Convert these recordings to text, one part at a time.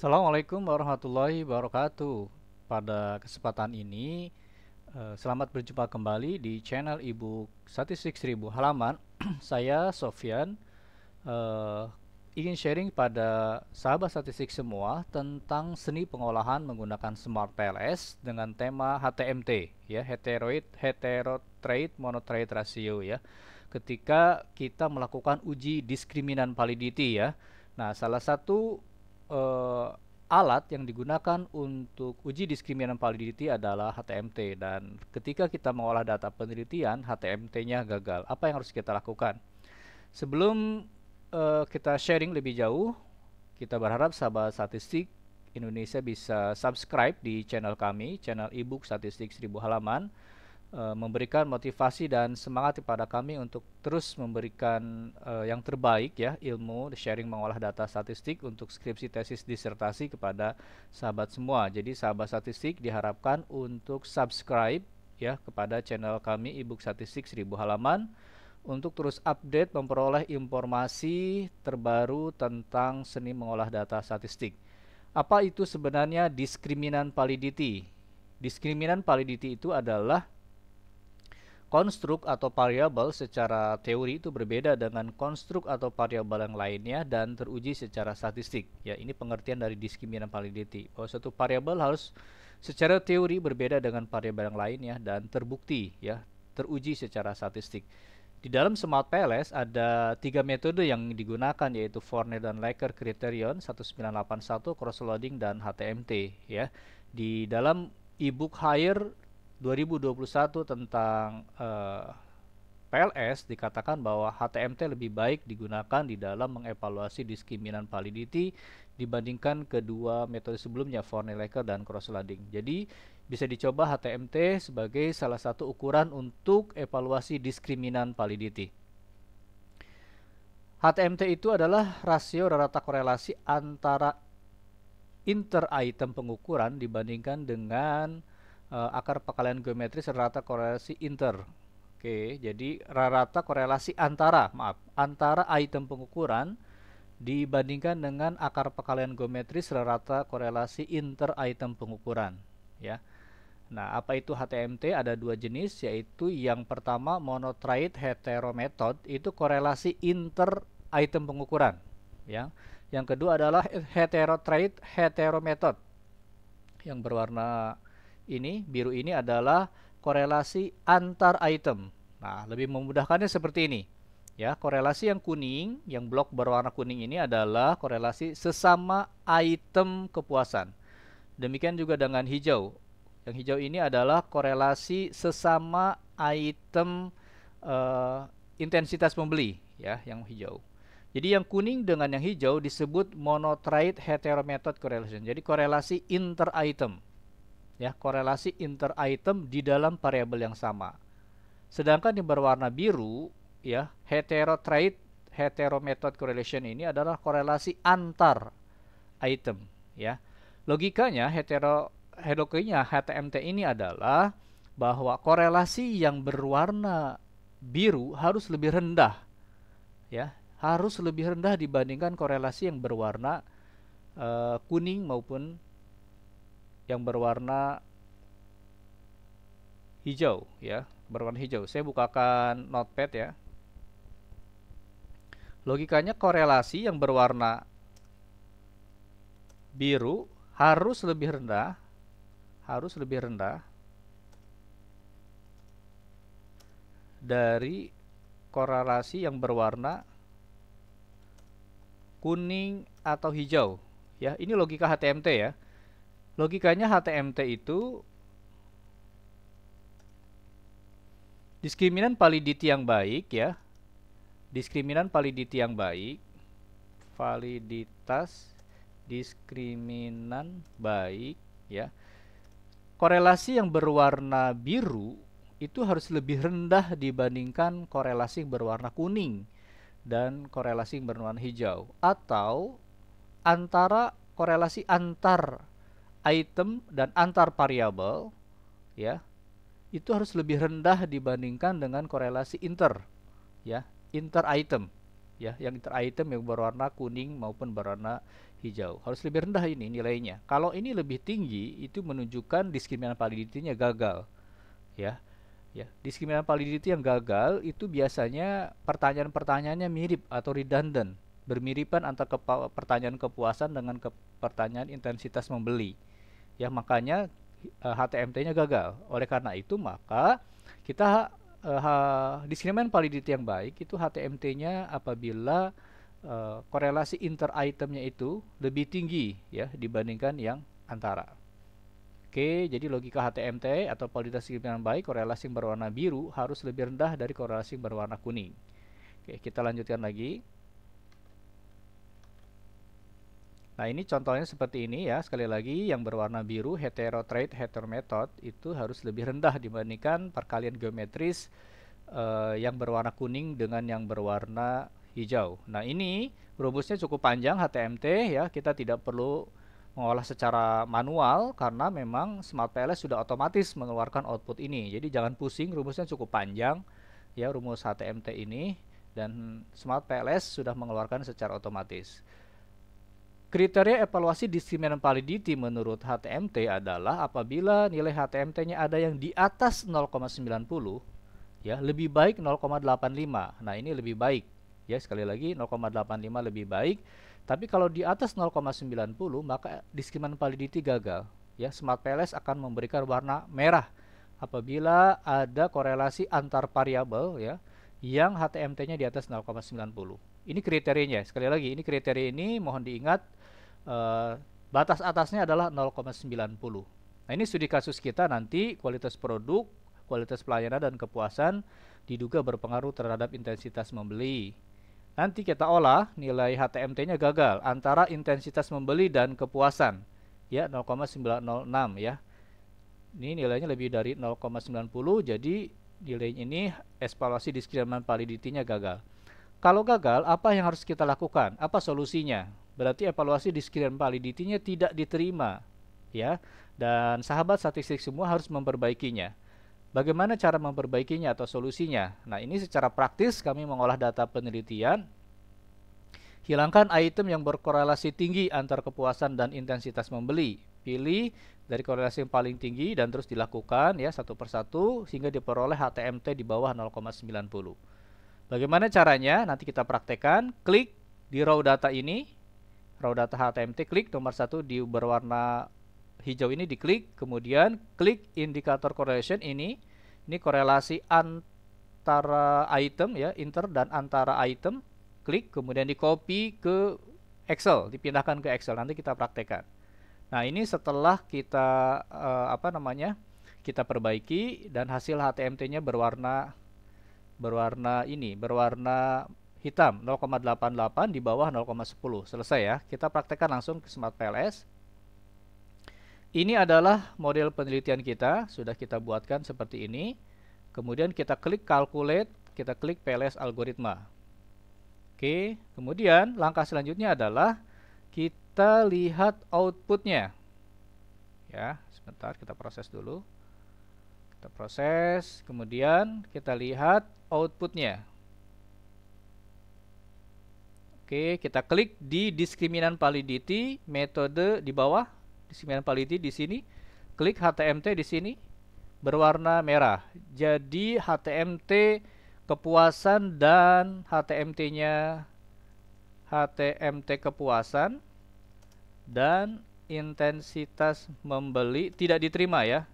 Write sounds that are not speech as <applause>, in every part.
Assalamualaikum warahmatullahi wabarakatuh. Pada kesempatan ini, eh, selamat berjumpa kembali di channel Ibu Statistik 1000 halaman. <clears throat> Saya Sofian eh, ingin sharing pada sahabat statistik semua tentang seni pengolahan menggunakan Smart PLS dengan tema HTMT ya, heteroid heterotrade monotrade ratio ya. Ketika kita melakukan uji diskriminan validity ya. Nah, salah satu uh, alat yang digunakan untuk uji diskriminan validity adalah HTMT dan ketika kita mengolah data penelitian HTMT-nya gagal. Apa yang harus kita lakukan? Sebelum uh, kita sharing lebih jauh, kita berharap sahabat statistik Indonesia bisa subscribe di channel kami, channel ebook statistik 1000 halaman Eh, memberikan motivasi dan semangat kepada kami untuk terus memberikan uh, yang terbaik ya ilmu sharing mengolah data statistik untuk skripsi tesis disertasi kepada sahabat semua. Jadi sahabat statistik diharapkan untuk subscribe ya kepada channel kami ebook statistik 1000 halaman untuk terus update memperoleh informasi terbaru tentang seni mengolah data statistik. Apa itu sebenarnya diskriminan validity? Diskriminan validity itu adalah Konstruk atau variabel secara teori itu berbeda dengan konstruk atau variabel yang lainnya dan teruji secara statistik. Ya, ini pengertian dari diskriminan validity. Bahwa satu variabel harus secara teori berbeda dengan variabel yang lainnya dan terbukti ya, teruji secara statistik. Di dalam Smart PLS ada tiga metode yang digunakan yaitu Fournier dan Laker Criterion 1981, cross loading dan HTMT ya. Di dalam ebook hire 2021 tentang uh, eh, PLS dikatakan bahwa HTMT lebih baik digunakan di dalam mengevaluasi diskriminan validity dibandingkan kedua metode sebelumnya forney dan cross Jadi bisa dicoba HTMT sebagai salah satu ukuran untuk evaluasi diskriminan validity. HTMT itu adalah rasio rata korelasi antara inter item pengukuran dibandingkan dengan uh, akar perkalian geometris rata korelasi inter. Oke, jadi rata korelasi antara, maaf, antara item pengukuran dibandingkan dengan akar perkalian geometris rata korelasi inter item pengukuran, ya. Nah, apa itu HTMT? Ada dua jenis, yaitu yang pertama monotrite heteromethod itu korelasi inter item pengukuran, ya. Yang kedua adalah heterotrite heteromethod yang berwarna ini biru ini adalah korelasi antar item. Nah, lebih memudahkannya seperti ini. Ya, korelasi yang kuning, yang blok berwarna kuning ini adalah korelasi sesama item kepuasan. Demikian juga dengan hijau. Yang hijau ini adalah korelasi sesama item uh, intensitas pembeli, ya, yang hijau. Jadi yang kuning dengan yang hijau disebut monotrite heterometod correlation. Jadi korelasi inter item ya korelasi inter item di dalam variabel yang sama. Sedangkan yang berwarna biru ya hetero-trait hetero method correlation ini adalah korelasi antar item ya. Logikanya hetero hedokinya HTMT ini adalah bahwa korelasi yang berwarna biru harus lebih rendah ya harus lebih rendah dibandingkan korelasi yang berwarna uh, kuning maupun yang berwarna hijau ya berwarna hijau saya bukakan notepad ya logikanya korelasi yang berwarna biru harus lebih rendah harus lebih rendah dari korelasi yang berwarna kuning atau hijau ya ini logika HTMT ya Logikanya HTMT itu diskriminan validity yang baik ya. Diskriminan validity yang baik. Validitas diskriminan baik ya. Korelasi yang berwarna biru itu harus lebih rendah dibandingkan korelasi yang berwarna kuning dan korelasi yang berwarna hijau atau antara korelasi antar item dan antar variabel ya itu harus lebih rendah dibandingkan dengan korelasi inter ya inter item ya yang inter item yang berwarna kuning maupun berwarna hijau harus lebih rendah ini nilainya kalau ini lebih tinggi itu menunjukkan diskriminan validity gagal ya ya diskriminan validity yang gagal itu biasanya pertanyaan-pertanyaannya mirip atau redundant bermiripan antara pertanyaan kepuasan dengan ke pertanyaan intensitas membeli ya makanya HTMT-nya eh, gagal. Oleh karena itu maka kita uh, ha, main validity yang baik itu HTMT-nya apabila uh, korelasi inter itemnya itu lebih tinggi ya dibandingkan yang antara. Oke, jadi logika HTMT atau validitas yang baik korelasi yang berwarna biru harus lebih rendah dari korelasi yang berwarna kuning. Oke, kita lanjutkan lagi. Nah ini contohnya seperti ini ya, sekali lagi yang berwarna biru heterotrade hetero method itu harus lebih rendah dibandingkan perkalian geometris uh, yang berwarna kuning dengan yang berwarna hijau. Nah ini rumusnya cukup panjang HTMT ya, kita tidak perlu mengolah secara manual karena memang Smart PLS sudah otomatis mengeluarkan output ini. Jadi jangan pusing, rumusnya cukup panjang ya rumus HTMT ini dan Smart PLS sudah mengeluarkan secara otomatis. Kriteria evaluasi discriminant validity menurut HTMT adalah apabila nilai HTMT-nya ada yang di atas 0,90 ya lebih baik 0,85. Nah, ini lebih baik. Ya, sekali lagi 0,85 lebih baik. Tapi kalau di atas 0,90 maka discriminant validity gagal. Ya, Smart PLS akan memberikan warna merah apabila ada korelasi antar variabel ya yang HTMT-nya di atas 0,90. Ini kriterianya. Sekali lagi, ini kriteria ini mohon diingat Eh, batas atasnya adalah 0,90. Nah ini studi kasus kita nanti kualitas produk, kualitas pelayanan dan kepuasan diduga berpengaruh terhadap intensitas membeli. Nanti kita olah nilai HTMT-nya gagal antara intensitas membeli dan kepuasan. Ya 0,906 ya. Ini nilainya lebih dari 0,90 jadi nilai ini evaluasi diskriminasi validitinya gagal. Kalau gagal, apa yang harus kita lakukan? Apa solusinya? Berarti evaluasi di screen validity-nya tidak diterima, ya. Dan sahabat statistik semua harus memperbaikinya. Bagaimana cara memperbaikinya atau solusinya? Nah, ini secara praktis kami mengolah data penelitian. Hilangkan item yang berkorelasi tinggi antar kepuasan dan intensitas membeli. Pilih dari korelasi yang paling tinggi dan terus dilakukan ya satu persatu sehingga diperoleh HTMT di bawah 0,90. Bagaimana caranya? Nanti kita praktekkan. Klik di row data ini raw data HTMT klik nomor satu di berwarna hijau ini diklik kemudian klik indikator correlation ini ini korelasi antara item ya inter dan antara item klik kemudian di copy ke Excel dipindahkan ke Excel nanti kita praktekkan nah ini setelah kita uh, apa namanya kita perbaiki dan hasil HTMT-nya berwarna berwarna ini berwarna hitam 0,88 di bawah 0,10 selesai ya kita praktekkan langsung ke smart PLS ini adalah model penelitian kita sudah kita buatkan seperti ini kemudian kita klik calculate kita klik PLS algoritma oke kemudian langkah selanjutnya adalah kita lihat outputnya ya sebentar kita proses dulu kita proses kemudian kita lihat outputnya Oke, kita klik di diskriminan validity, metode di bawah, diskriminan validity di sini. Klik HTMT di sini, berwarna merah. Jadi HTMT kepuasan dan HTMT-nya HTMT kepuasan dan intensitas membeli tidak diterima ya.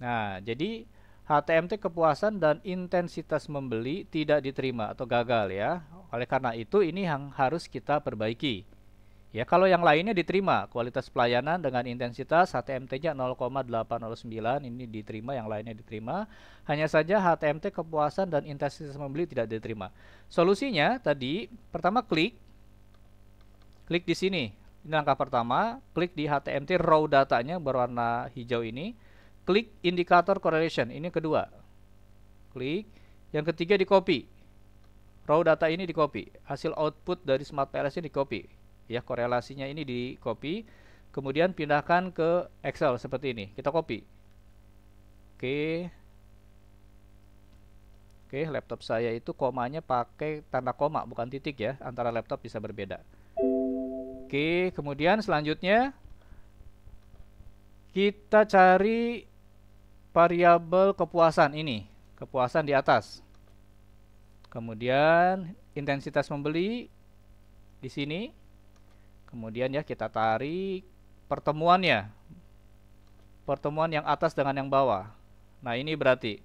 Nah, jadi HTMT kepuasan dan intensitas membeli tidak diterima atau gagal ya. Oleh karena itu ini yang harus kita perbaiki. Ya, kalau yang lainnya diterima, kualitas pelayanan dengan intensitas HTMT-nya 0,809 ini diterima, yang lainnya diterima. Hanya saja HTMT kepuasan dan intensitas membeli tidak diterima. Solusinya tadi pertama klik klik di sini. Ini langkah pertama, klik di HTMT raw datanya berwarna hijau ini klik indikator correlation. Ini kedua. Klik. Yang ketiga di copy. Raw data ini di copy. Hasil output dari Smart PLS ini di copy. Ya, korelasinya ini di copy. Kemudian pindahkan ke Excel seperti ini. Kita copy. Oke. Oke, laptop saya itu komanya pakai tanda koma bukan titik ya. Antara laptop bisa berbeda. Oke, kemudian selanjutnya kita cari variabel kepuasan ini, kepuasan di atas. Kemudian intensitas membeli di sini. Kemudian ya kita tarik pertemuannya. Pertemuan yang atas dengan yang bawah. Nah, ini berarti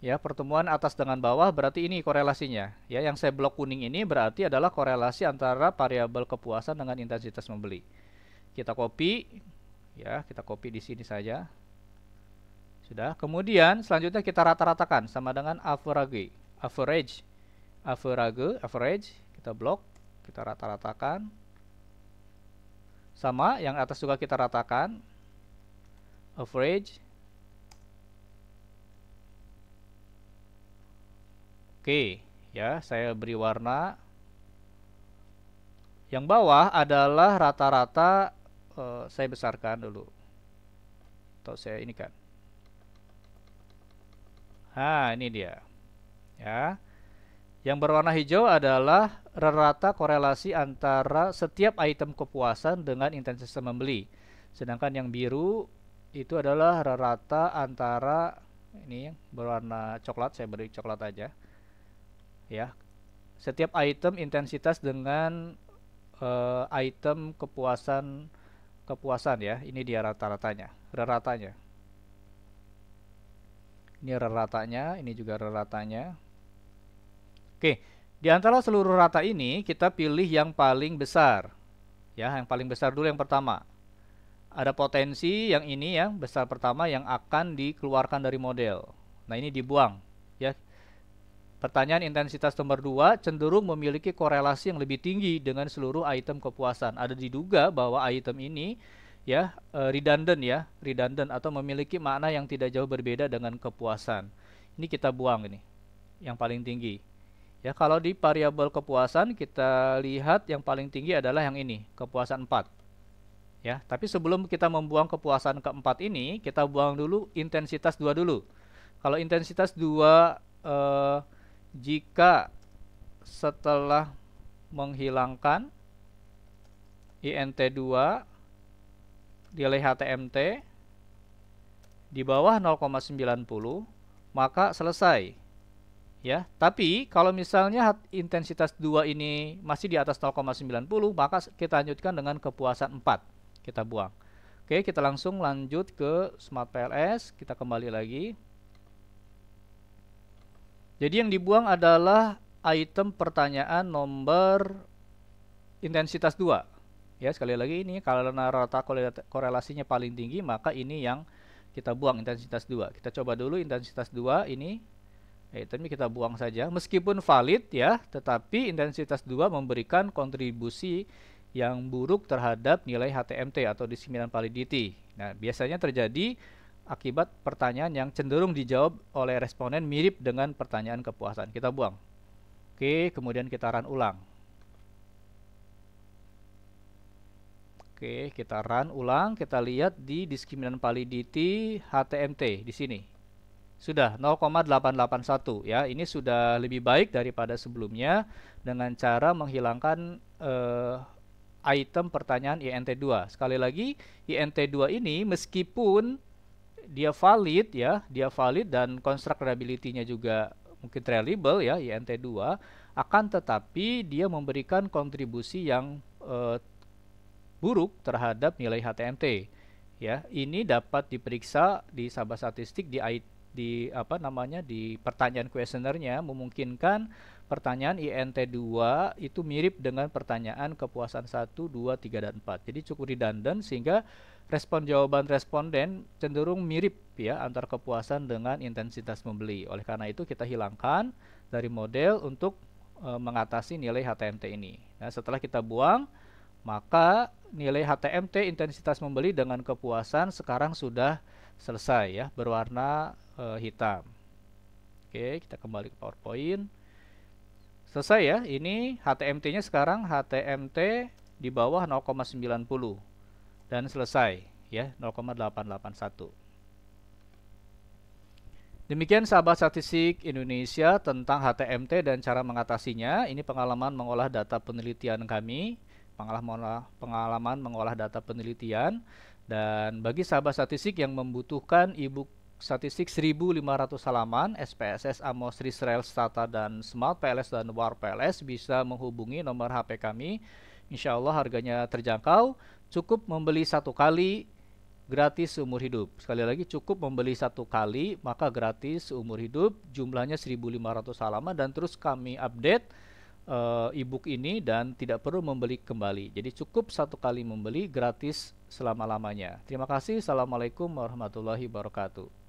ya pertemuan atas dengan bawah berarti ini korelasinya ya yang saya blok kuning ini berarti adalah korelasi antara variabel kepuasan dengan intensitas membeli kita copy ya kita copy di sini saja sudah. Kemudian selanjutnya kita rata-ratakan sama dengan average. Average. Average, average kita blok, kita rata-ratakan. Sama yang atas juga kita ratakan. Average. Oke, ya, saya beri warna. Yang bawah adalah rata-rata uh, saya besarkan dulu. Atau saya ini kan. Ah, ini dia. Ya. Yang berwarna hijau adalah rata korelasi antara setiap item kepuasan dengan intensitas membeli. Sedangkan yang biru itu adalah rata antara ini berwarna coklat, saya beri coklat aja. Ya. Setiap item intensitas dengan uh, item kepuasan kepuasan ya. Ini dia rata-ratanya, rata-ratanya. Ini rata ratanya, ini juga rata ratanya. Oke, di antara seluruh rata ini kita pilih yang paling besar. Ya, yang paling besar dulu yang pertama. Ada potensi yang ini ya, besar pertama yang akan dikeluarkan dari model. Nah, ini dibuang ya. Pertanyaan intensitas nomor 2 cenderung memiliki korelasi yang lebih tinggi dengan seluruh item kepuasan. Ada diduga bahwa item ini ya eh, redundant ya redundant atau memiliki makna yang tidak jauh berbeda dengan kepuasan ini kita buang ini yang paling tinggi ya kalau di variabel kepuasan kita lihat yang paling tinggi adalah yang ini kepuasan 4 ya tapi sebelum kita membuang kepuasan keempat ini kita buang dulu intensitas dua dulu kalau intensitas dua eh, jika setelah menghilangkan INT2 delay HTMT di bawah 0,90 maka selesai ya tapi kalau misalnya intensitas 2 ini masih di atas 0,90 maka kita lanjutkan dengan kepuasan 4 kita buang Oke kita langsung lanjut ke Smart PLS kita kembali lagi jadi yang dibuang adalah item pertanyaan nomor intensitas 2 ya sekali lagi ini karena rata korelasinya paling tinggi maka ini yang kita buang intensitas 2 kita coba dulu intensitas 2 ini itemnya kita buang saja meskipun valid ya tetapi intensitas 2 memberikan kontribusi yang buruk terhadap nilai HTMT atau disimilan validity nah biasanya terjadi akibat pertanyaan yang cenderung dijawab oleh responden mirip dengan pertanyaan kepuasan kita buang oke kemudian kita run ulang Oke, kita run ulang, kita lihat di diskriminan validity HTMT di sini. Sudah 0,881 ya. Ini sudah lebih baik daripada sebelumnya dengan cara menghilangkan eh, item pertanyaan INT2. Sekali lagi, INT2 ini meskipun dia valid ya, dia valid dan construct reliability nya juga mungkin reliable ya INT2 akan tetapi dia memberikan kontribusi yang eh, buruk terhadap nilai HTMT. Ya, ini dapat diperiksa di Sabah Statistik di di apa namanya di pertanyaan kuesionernya memungkinkan pertanyaan INT2 itu mirip dengan pertanyaan kepuasan 1, 2, 3 dan 4. Jadi cukup redundant sehingga respon jawaban responden cenderung mirip ya antar kepuasan dengan intensitas membeli. Oleh karena itu kita hilangkan dari model untuk e, mengatasi nilai HTMT ini. Nah, setelah kita buang maka nilai HTMT intensitas membeli dengan kepuasan sekarang sudah selesai ya berwarna e, hitam oke kita kembali ke powerpoint selesai ya ini HTMT nya sekarang HTMT di bawah 0,90 dan selesai ya 0,881 Demikian sahabat statistik Indonesia tentang HTMT dan cara mengatasinya. Ini pengalaman mengolah data penelitian kami pengalaman pengalaman mengolah data penelitian dan bagi sahabat statistik yang membutuhkan e statistik 1500 halaman SPSS Amos Risrael Stata dan Smart PLS dan War PLS bisa menghubungi nomor HP kami Insya Allah harganya terjangkau cukup membeli satu kali gratis seumur hidup. Sekali lagi cukup membeli satu kali maka gratis seumur hidup. Jumlahnya 1500 halaman dan terus kami update Eh, e-book ini dan tidak perlu membeli kembali. Jadi cukup satu kali membeli gratis selama-lamanya. Terima kasih. Assalamualaikum warahmatullahi wabarakatuh.